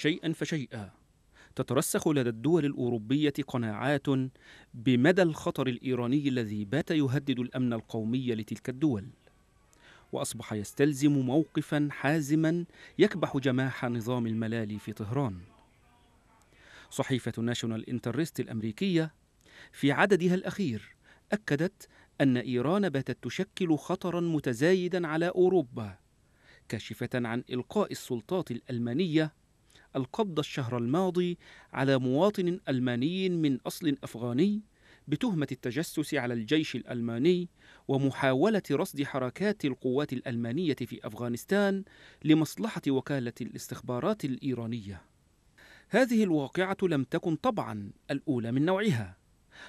شيئا فشيئا تترسخ لدى الدول الاوروبيه قناعات بمدى الخطر الايراني الذي بات يهدد الامن القومي لتلك الدول واصبح يستلزم موقفا حازما يكبح جماح نظام الملالي في طهران صحيفه ناشونال انترست الامريكيه في عددها الاخير اكدت ان ايران باتت تشكل خطرا متزايدا على اوروبا كاشفه عن القاء السلطات الالمانيه القبض الشهر الماضي على مواطن ألماني من أصل أفغاني بتهمة التجسس على الجيش الألماني ومحاولة رصد حركات القوات الألمانية في أفغانستان لمصلحة وكالة الاستخبارات الإيرانية. هذه الواقعة لم تكن طبعا الأولى من نوعها،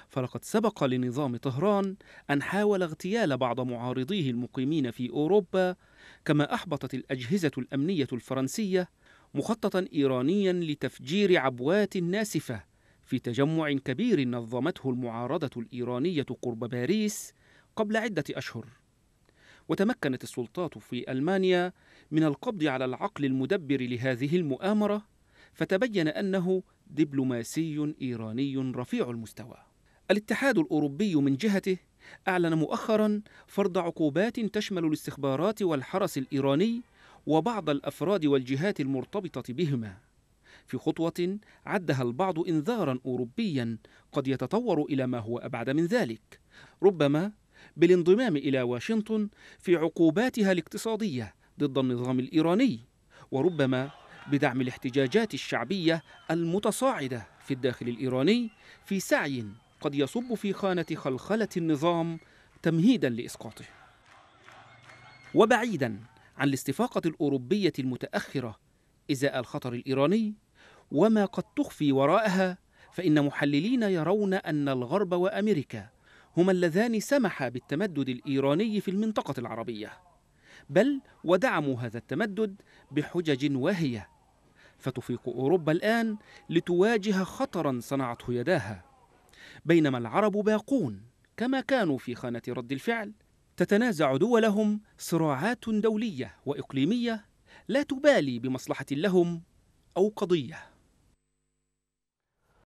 فلقد سبق لنظام طهران أن حاول اغتيال بعض معارضيه المقيمين في أوروبا، كما أحبطت الأجهزة الأمنية الفرنسية مخططا ايرانيا لتفجير عبوات ناسفه في تجمع كبير نظمته المعارضه الايرانيه قرب باريس قبل عده اشهر وتمكنت السلطات في المانيا من القبض على العقل المدبر لهذه المؤامره فتبين انه دبلوماسي ايراني رفيع المستوى الاتحاد الاوروبي من جهته اعلن مؤخرا فرض عقوبات تشمل الاستخبارات والحرس الايراني وبعض الافراد والجهات المرتبطه بهما في خطوه عدها البعض انذارا اوروبيا قد يتطور الى ما هو ابعد من ذلك ربما بالانضمام الى واشنطن في عقوباتها الاقتصاديه ضد النظام الايراني وربما بدعم الاحتجاجات الشعبيه المتصاعده في الداخل الايراني في سعي قد يصب في خانه خلخله النظام تمهيدا لاسقاطه وبعيدا عن الاستفاقة الأوروبية المتأخرة إزاء الخطر الإيراني وما قد تخفي وراءها فإن محللين يرون أن الغرب وأمريكا هما اللذان سمحا بالتمدد الإيراني في المنطقة العربية بل ودعموا هذا التمدد بحجج واهية فتفيق أوروبا الآن لتواجه خطرا صنعته يداها بينما العرب باقون كما كانوا في خانة رد الفعل تتنازع دولهم صراعات دوليه واقليميه لا تبالي بمصلحه لهم او قضيه